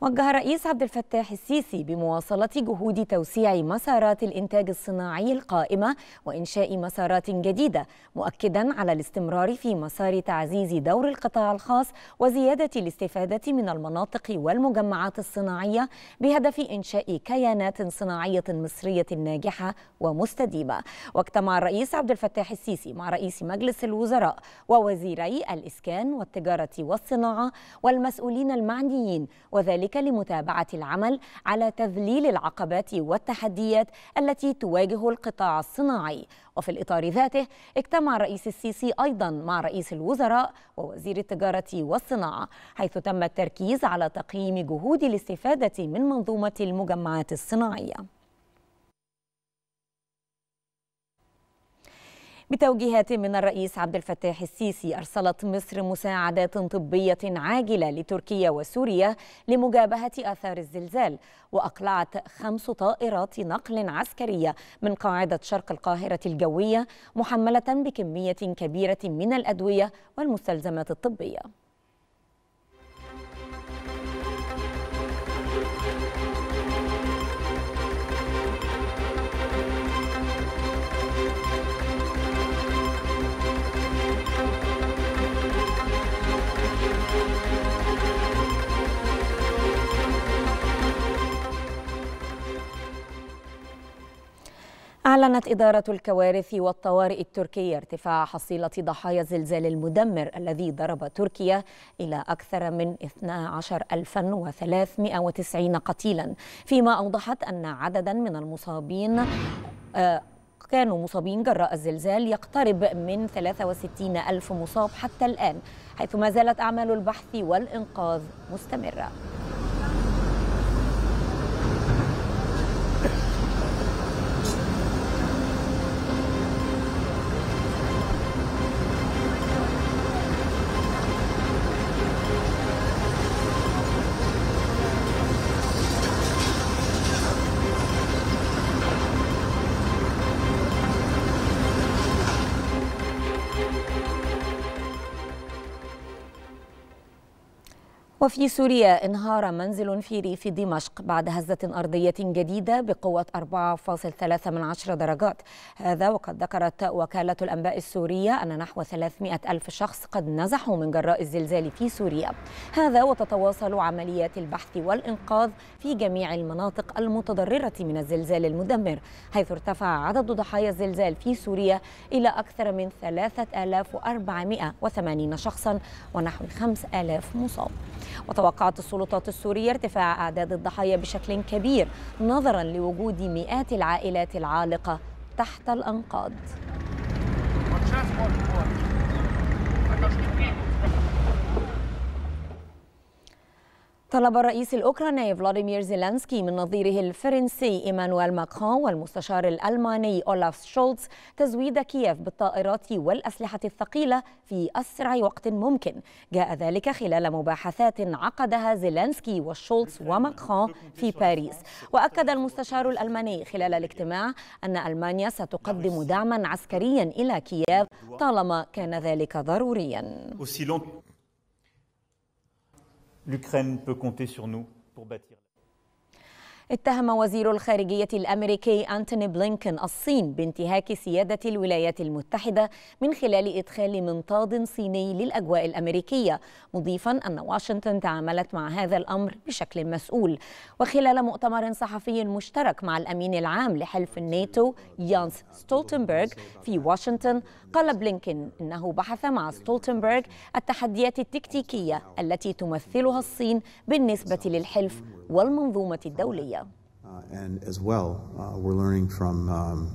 وجه الرئيس عبد الفتاح السيسي بمواصلة جهود توسيع مسارات الإنتاج الصناعي القائمة وإنشاء مسارات جديدة مؤكدا على الاستمرار في مسار تعزيز دور القطاع الخاص وزيادة الاستفادة من المناطق والمجمعات الصناعية بهدف إنشاء كيانات صناعية مصرية ناجحة ومستديمة واجتمع الرئيس عبد الفتاح السيسي مع رئيس مجلس الوزراء ووزيري الإسكان والتجارة والصناعة والمسؤولين المعنيين وذلك ذلك لمتابعة العمل على تذليل العقبات والتحديات التي تواجه القطاع الصناعي وفي الإطار ذاته اجتمع الرئيس السيسي أيضا مع رئيس الوزراء ووزير التجارة والصناعة حيث تم التركيز على تقييم جهود الاستفادة من منظومة المجمعات الصناعية بتوجيهات من الرئيس عبد الفتاح السيسي أرسلت مصر مساعدات طبية عاجلة لتركيا وسوريا لمجابهة آثار الزلزال وأقلعت خمس طائرات نقل عسكرية من قاعدة شرق القاهرة الجوية محملة بكمية كبيرة من الأدوية والمستلزمات الطبية أعلنت إدارة الكوارث والطوارئ التركية ارتفاع حصيلة ضحايا الزلزال المدمر الذي ضرب تركيا إلى أكثر من 12390 قتيلا فيما أوضحت أن عددا من المصابين آه، كانوا مصابين جراء الزلزال يقترب من 63 ألف مصاب حتى الآن حيث ما زالت أعمال البحث والإنقاذ مستمرة وفي سوريا انهار منزل في ريف دمشق بعد هزة أرضية جديدة بقوة 4.3 من عشر درجات هذا وقد ذكرت وكالة الأنباء السورية أن نحو 300 ألف شخص قد نزحوا من جراء الزلزال في سوريا هذا وتتواصل عمليات البحث والإنقاذ في جميع المناطق المتضررة من الزلزال المدمر حيث ارتفع عدد ضحايا الزلزال في سوريا إلى أكثر من 3480 شخصا ونحو 5000 مصاب وتوقعت السلطات السورية ارتفاع أعداد الضحايا بشكل كبير نظرا لوجود مئات العائلات العالقة تحت الأنقاض طلب الرئيس الأوكراني فلاديمير زيلانسكي من نظيره الفرنسي إيمانويل ماكرون والمستشار الألماني أولاف شولتز تزويد كييف بالطائرات والأسلحة الثقيلة في أسرع وقت ممكن جاء ذلك خلال مباحثات عقدها زيلانسكي وشولتز وماكرون في باريس وأكد المستشار الألماني خلال الاجتماع أن ألمانيا ستقدم دعما عسكريا إلى كييف طالما كان ذلك ضروريا l'Ukraine peut compter sur nous pour bâtir. اتهم وزير الخارجية الأمريكي أنتوني بلينكن الصين بانتهاك سيادة الولايات المتحدة من خلال إدخال منطاد صيني للأجواء الأمريكية مضيفا أن واشنطن تعاملت مع هذا الأمر بشكل مسؤول وخلال مؤتمر صحفي مشترك مع الأمين العام لحلف الناتو يانس ستولتنبرغ في واشنطن قال بلينكن إنه بحث مع ستولتنبرغ التحديات التكتيكية التي تمثلها الصين بالنسبة للحلف والمنظومة الدولية uh, uh, um,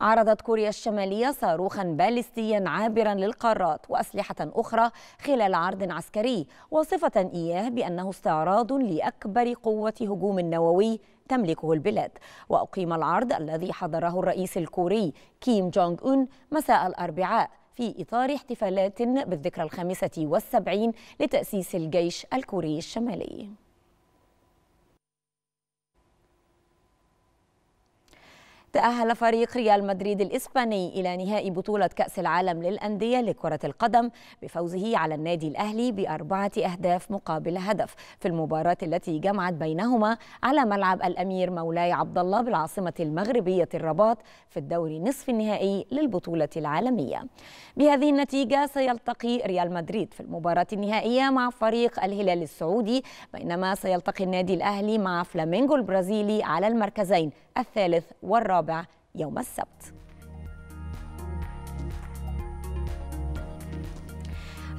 عرضت كوريا الشمالية صاروخا باليستيا عابرا للقارات وأسلحة أخرى خلال عرض عسكري وصفة إياه بأنه استعراض لأكبر قوة هجوم نووي تملكه البلاد وأقيم العرض الذي حضره الرئيس الكوري كيم جونغ أون مساء الأربعاء في إطار احتفالات بالذكرى الخامسة والسبعين لتأسيس الجيش الكوري الشمالي تأهل فريق ريال مدريد الإسباني إلى نهائي بطولة كأس العالم للأندية لكرة القدم بفوزه على النادي الأهلي بأربعة أهداف مقابل هدف في المباراة التي جمعت بينهما على ملعب الأمير مولاي عبد الله بالعاصمة المغربية الرباط في الدوري نصف النهائي للبطولة العالمية بهذه النتيجة سيلتقي ريال مدريد في المباراة النهائية مع فريق الهلال السعودي بينما سيلتقي النادي الأهلي مع فلامينغو البرازيلي على المركزين الثالث والرابع يوم السبت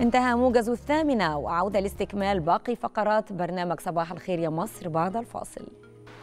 انتهى موجز الثامنة وعودة لاستكمال باقي فقرات برنامج صباح الخير يا مصر بعد الفاصل